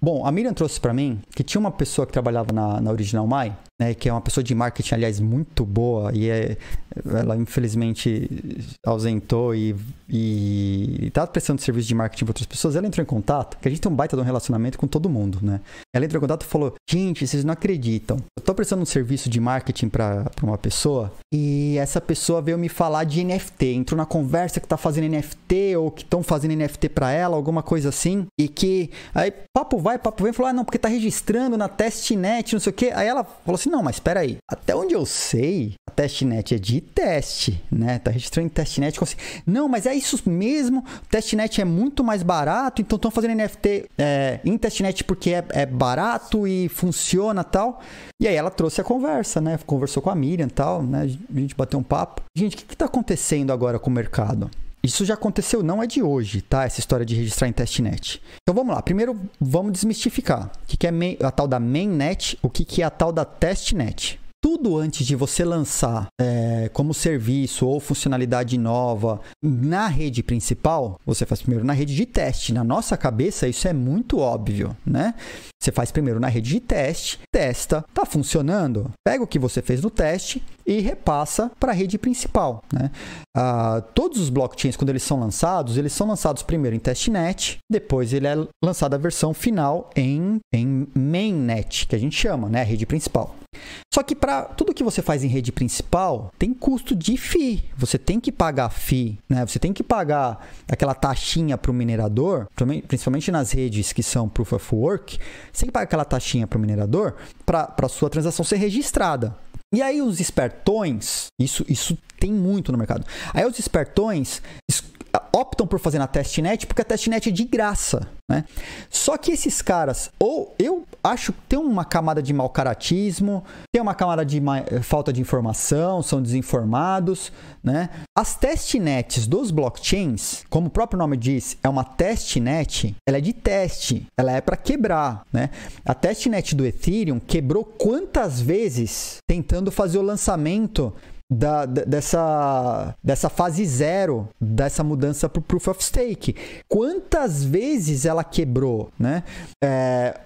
Bom, a Miriam trouxe para mim que tinha uma pessoa que trabalhava na, na Original Mai, né, que é uma pessoa de marketing, aliás, muito boa, e é, ela infelizmente ausentou e, e tá prestando serviço de marketing para outras pessoas. Ela entrou em contato, que a gente tem um baita de um relacionamento com todo mundo, né? Ela entrou em contato e falou: Gente, vocês não acreditam, eu tô prestando um serviço de marketing para uma pessoa e essa pessoa veio me falar de NFT, entrou na conversa que tá fazendo NFT ou que estão fazendo NFT para ela, alguma coisa assim, e que aí papo vai vai, papo vem, falou, ah, não, porque tá registrando na testnet, não sei o quê. Aí ela falou assim, não, mas espera aí, até onde eu sei, a testnet é de teste, né? Tá registrando em testnet. Assim, não, mas é isso mesmo, testnet é muito mais barato, então estão fazendo NFT é, em testnet porque é, é barato e funciona tal. E aí ela trouxe a conversa, né? Conversou com a Miriam e tal, né? A gente bateu um papo. Gente, o que, que tá acontecendo agora com o mercado? Isso já aconteceu, não é de hoje, tá? Essa história de registrar em testnet. Então vamos lá, primeiro vamos desmistificar o que, é a tal da mainnet, o que, que é a tal da testnet tudo antes de você lançar é, como serviço ou funcionalidade nova na rede principal, você faz primeiro na rede de teste. Na nossa cabeça, isso é muito óbvio, né? Você faz primeiro na rede de teste, testa, tá funcionando? Pega o que você fez no teste e repassa para a rede principal. Né? Ah, todos os blockchains, quando eles são lançados, eles são lançados primeiro em testnet, depois ele é lançado a versão final em, em mainnet, que a gente chama, né? a rede principal. Só que para tudo que você faz em rede principal, tem custo de FII. Você tem que pagar FII, né? Você tem que pagar aquela taxinha para o minerador, principalmente nas redes que são Proof of Work, você tem que pagar aquela taxinha para o minerador para a sua transação ser registrada. E aí os espertões, isso, isso tem muito no mercado. Aí os espertões optam por fazer na testnet porque a testnet é de graça, né? Só que esses caras, ou eu acho que tem uma camada de mau caratismo, tem uma camada de eh, falta de informação, são desinformados, né? As testnets dos blockchains, como o próprio nome diz, é uma testnet, ela é de teste, ela é para quebrar, né? A testnet do Ethereum quebrou quantas vezes tentando fazer o lançamento da, dessa, dessa fase zero, dessa mudança para o Proof of Stake. Quantas vezes ela quebrou, né? É,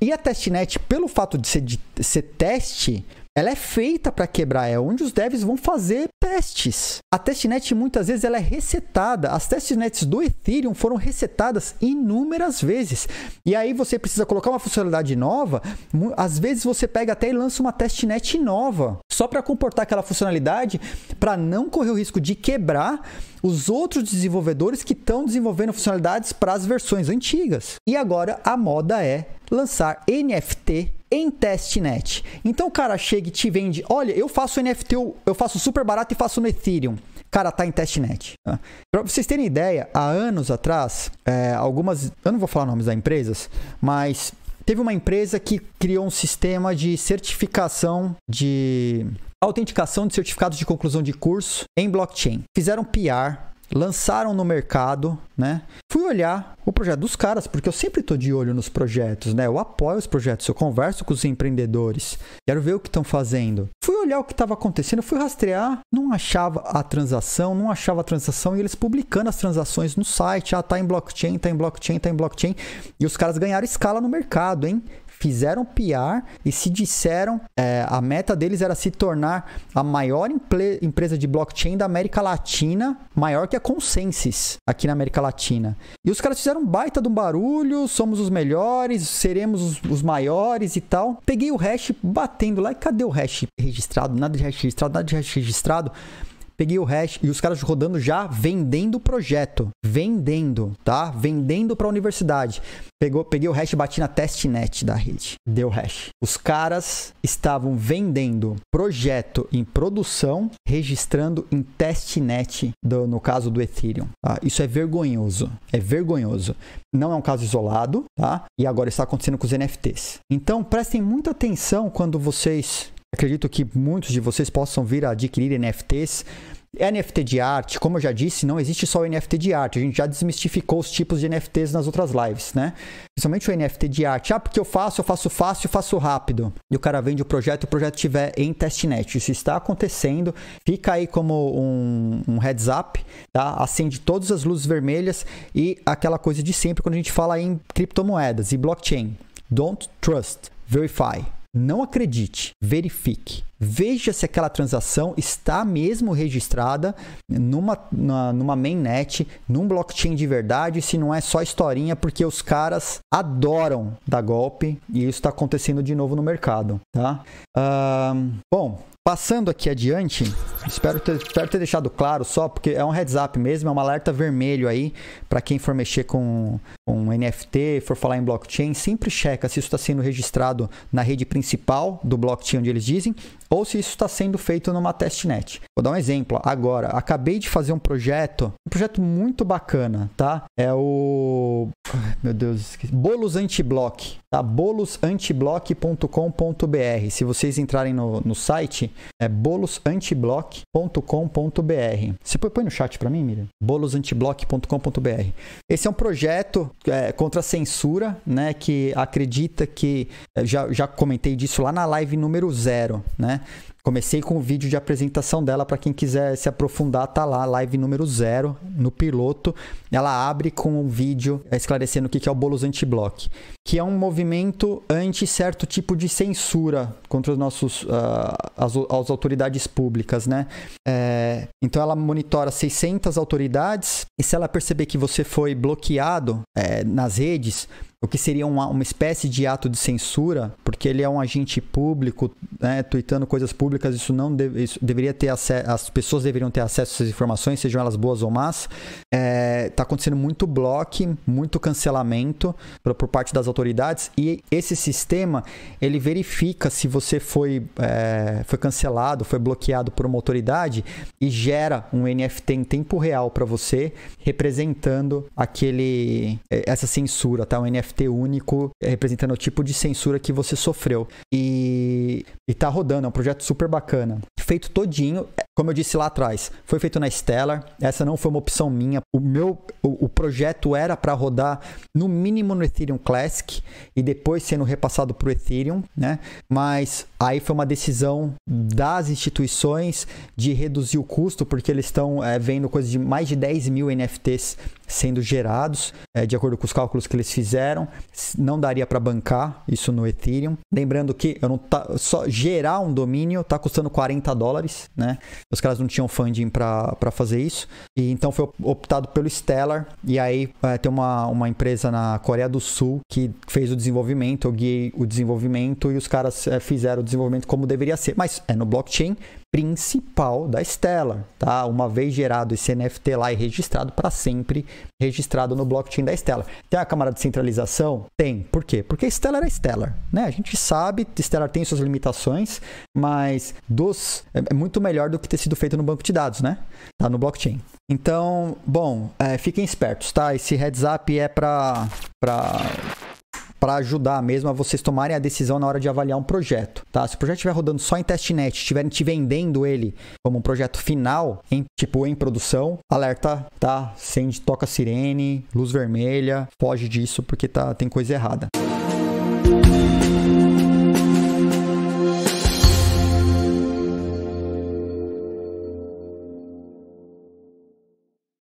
e a testnet, pelo fato de ser, de ser teste, ela é feita para quebrar, é onde os devs vão fazer testes. A testnet muitas vezes ela é resetada. As testnets do Ethereum foram resetadas inúmeras vezes. E aí você precisa colocar uma funcionalidade nova, às vezes você pega até e lança uma testnet nova, só para comportar aquela funcionalidade, para não correr o risco de quebrar os outros desenvolvedores que estão desenvolvendo funcionalidades para as versões antigas. E agora a moda é lançar NFT em testnet. Então o cara chega e te vende, olha, eu faço NFT, eu faço super barato e faço no Ethereum. Cara, tá em testnet. Pra vocês terem ideia, há anos atrás, é, algumas, eu não vou falar nomes das empresas, mas teve uma empresa que criou um sistema de certificação de autenticação de certificados de conclusão de curso em blockchain. Fizeram PR lançaram no mercado, né? Fui olhar o projeto dos caras, porque eu sempre tô de olho nos projetos, né? Eu apoio os projetos, eu converso com os empreendedores, quero ver o que estão fazendo. Fui olhar o que estava acontecendo, fui rastrear, não achava a transação, não achava a transação e eles publicando as transações no site, ah, tá em blockchain, tá em blockchain, tá em blockchain, e os caras ganharam escala no mercado, hein? fizeram PR e se disseram é, a meta deles era se tornar a maior empresa de blockchain da América Latina, maior que a Consensus aqui na América Latina. E os caras fizeram um baita de um barulho, somos os melhores, seremos os, os maiores e tal. Peguei o hash batendo lá e cadê o hash registrado? Nada de hash registrado, nada de hash registrado peguei o hash e os caras rodando já vendendo o projeto, vendendo, tá? Vendendo para a universidade. Pegou, peguei o hash e bati na testnet da rede. Deu hash. Os caras estavam vendendo projeto em produção, registrando em testnet, do, no caso do Ethereum. Tá? Isso é vergonhoso. É vergonhoso. Não é um caso isolado, tá? E agora está acontecendo com os NFTs. Então prestem muita atenção quando vocês Acredito que muitos de vocês possam vir a adquirir NFTs. NFT de arte, como eu já disse, não existe só o NFT de arte. A gente já desmistificou os tipos de NFTs nas outras lives, né? Principalmente o NFT de arte. Ah, porque eu faço, eu faço fácil, eu faço rápido. E o cara vende o projeto e o projeto estiver em testnet. Isso está acontecendo. Fica aí como um, um heads up, tá? Acende todas as luzes vermelhas e aquela coisa de sempre quando a gente fala em criptomoedas e blockchain. Don't trust, verify. Não acredite, verifique veja se aquela transação está mesmo registrada numa, numa mainnet, num blockchain de verdade, se não é só historinha, porque os caras adoram dar golpe e isso está acontecendo de novo no mercado, tá? bom, Passando aqui adiante, espero ter, espero ter deixado claro só, porque é um heads up mesmo, é um alerta vermelho aí para quem for mexer com, com NFT, for falar em blockchain, sempre checa se isso está sendo registrado na rede principal do blockchain onde eles dizem ou se isso está sendo feito numa testnet. Vou dar um exemplo agora. Acabei de fazer um projeto, um projeto muito bacana, tá? É o. Meu Deus, esqueci. Bolos Antiblock, tá? bolosantiblock.com.br. Se vocês entrarem no, no site, é bolosantiblock.com.br. Você põe, põe no chat para mim, Miriam? bolosantiblock.com.br. Esse é um projeto é, contra a censura, né? Que acredita que. É, já, já comentei disso lá na live número zero, né? né? Comecei com o vídeo de apresentação dela para quem quiser se aprofundar, tá lá, live número zero no piloto. Ela abre com um vídeo esclarecendo o que é o bolos anti-block, que é um movimento anti certo tipo de censura contra os nossos uh, as, as, autoridades públicas, né? É, então ela monitora 600 autoridades e se ela perceber que você foi bloqueado é, nas redes, o que seria uma, uma espécie de ato de censura, porque ele é um agente público, né, tweetando coisas públicas públicas, isso não deve, isso deveria ter as pessoas deveriam ter acesso a essas informações, sejam elas boas ou más. Está é, tá acontecendo muito bloque, muito cancelamento por, por, parte das autoridades e esse sistema ele verifica se você foi, é, foi cancelado, foi bloqueado por uma autoridade e gera um NFT em tempo real para você, representando aquele é, essa censura, tá? Um NFT único é, representando o tipo de censura que você sofreu. E e, tá rodando. É um projeto super bacana. Feito todinho, é, como eu disse lá atrás, foi feito na Stellar. Essa não foi uma opção minha. O meu o, o projeto era para rodar no mínimo no Ethereum Classic e depois sendo repassado para o Ethereum, né? Mas aí foi uma decisão das instituições de reduzir o custo, porque eles estão é, vendo coisa de mais de 10 mil NFTs sendo gerados, é, de acordo com os cálculos que eles fizeram. Não daria para bancar isso no Ethereum. Lembrando que eu não tá, só gerar um domínio tá custando 40 dólares, né? Os caras não tinham funding para fazer isso. E então foi optado pelo Stellar. E aí é, tem uma, uma empresa na Coreia do Sul que fez o desenvolvimento, eu guiei o desenvolvimento e os caras é, fizeram o desenvolvimento como deveria ser. Mas é no blockchain, principal da Stellar, tá? Uma vez gerado esse NFT lá e registrado para sempre, registrado no blockchain da Stellar. Tem a câmara de centralização? Tem. Por quê? Porque Stellar é Stellar, né? A gente sabe, que Stellar tem suas limitações, mas dos é, é muito melhor do que ter sido feito no banco de dados, né? Tá no blockchain. Então, bom, é, fiquem espertos, tá? Esse heads up é para para para ajudar mesmo a vocês tomarem a decisão na hora de avaliar um projeto, tá? Se o projeto estiver rodando só em testnet, estiverem te vendendo ele como um projeto final, em, tipo em produção, alerta, tá? Sende, toca sirene, luz vermelha, foge disso porque tá, tem coisa errada. Música